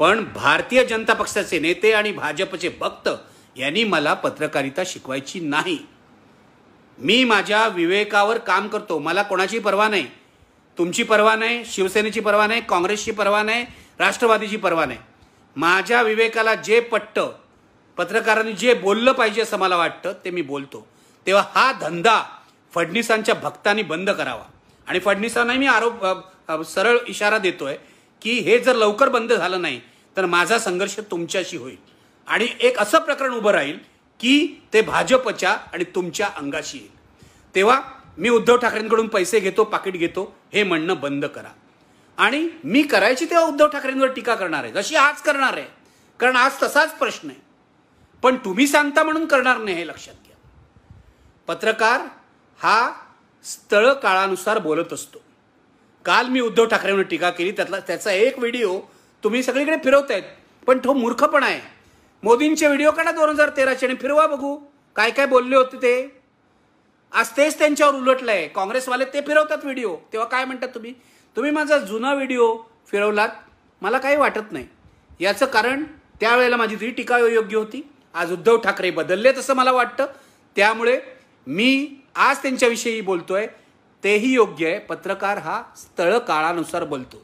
पण भारतीय जनता पक्षाचे नेते आणि भाजपचे भक्त यांनी मला पत्रकारिता शिकवायची नाही मी माझ्या विवेकावर काम करतो मला कोणाची पर्वा नाही तुमची परवा नाही शिवसेनेची परवा नाही काँग्रेसची परवा नाही राष्ट्रवादीची परवा नाही माझ्या विवेकाला जे पट्ट पत्रकारांनी जे बोललं पाहिजे असं मला वाटतं ते मी बोलतो तेव्हा हा धंदा फडणीसांच्या भक्तांनी बंद करावा आणि फडणीसांनाही मी आरोप सरळ इशारा देतोय की हे जर लवकर बंद झालं नाही तर माझा संघर्ष तुमच्याशी होईल आणि एक असं प्रकरण उभं राहील की ते भाजपच्या आणि तुमच्या अंगाशी येईल तेव्हा मी उद्धव ठाकरेंकडून पैसे घेतो पाकिट घेतो हे म्हणणं बंद करा आणि मी करायची तेव्हा उद्धव ठाकरेंवर टीका करणार आहे जशी आज करणार आहे कारण आज तसाच प्रश्न आहे पण तुम्ही सांगता म्हणून करणार नाही हे लक्षात घ्या पत्रकार हा स्थळ काळानुसार बोलत असतो काल मी उद्धव ठाकरेंवर टीका केली त्यातला त्याचा एक व्हिडिओ तुम्ही सगळीकडे फिरवतायत पण तो मूर्खपणा आहे मोदींचे व्हिडिओ काढा दोन हजार तेराचे आणि फिरवा बघू काय काय बोलले होते ते आज तेच त्यांच्यावर उलटलं आहे काँग्रेसवाले ते फिरवतात व्हिडिओ तेव्हा काय म्हणतात तुम्ही तुम्ही माझा जुना व्हिडिओ फिरवलात मला काही वाटत नाही याचं कारण त्यावेळेला माझी ती टीका योग्य होती आज उद्धव ठाकरे बदलले तसं मला वाटतं त्यामुळे मी आज त्यांच्याविषयी बोलतोय तेही योग्य आहे पत्रकार हा स्थळ काळानुसार बोलतो